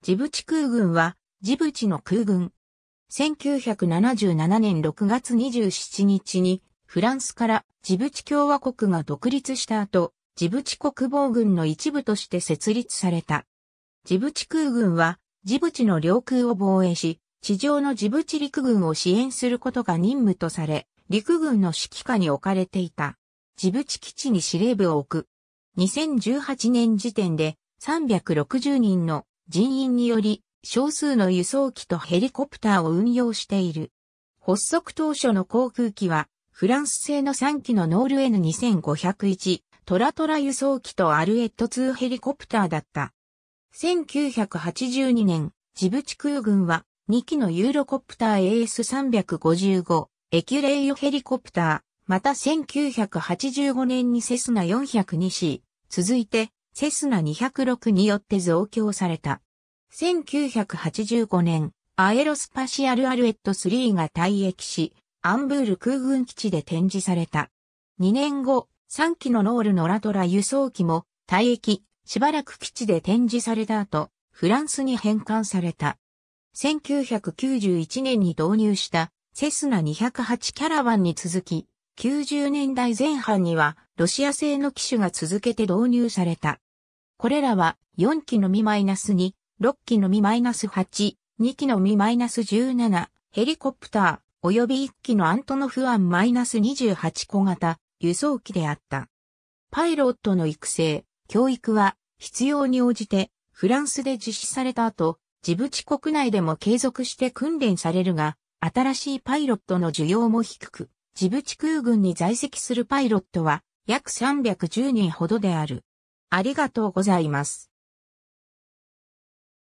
ジブチ空軍は、ジブチの空軍。1977年6月27日に、フランスからジブチ共和国が独立した後、ジブチ国防軍の一部として設立された。ジブチ空軍は、ジブチの領空を防衛し、地上のジブチ陸軍を支援することが任務とされ、陸軍の指揮下に置かれていた。ジブチ基地に司令部を置く。2018年時点で360人の人員により少数の輸送機とヘリコプターを運用している。発足当初の航空機は、フランス製の3機のノール N2501、トラトラ輸送機とアルエット2ヘリコプターだった。1982年、ジブチ空軍は2機のユーロコプター AS355、エキュレイヨヘリコプター、また1985年にセスナ 402C、続いてセスナ206によって増強された。1985年、アエロスパシアルアルエット3が退役し、アンブール空軍基地で展示された。2年後、3機のノールのラトラ輸送機も退役、しばらく基地で展示された後、フランスに返還された。1991年に導入したセスナ208キャラバンに続き、90年代前半にはロシア製の機種が続けて導入された。これらは4機のみ -2、6機のみ -8、2機のみ -17、ヘリコプター、及び1機のアントノフアン -28 小型、輸送機であった。パイロットの育成、教育は必要に応じてフランスで実施された後、ジブチ国内でも継続して訓練されるが、新しいパイロットの需要も低く、ジブチ空軍に在籍するパイロットは約310人ほどである。ありがとうございます。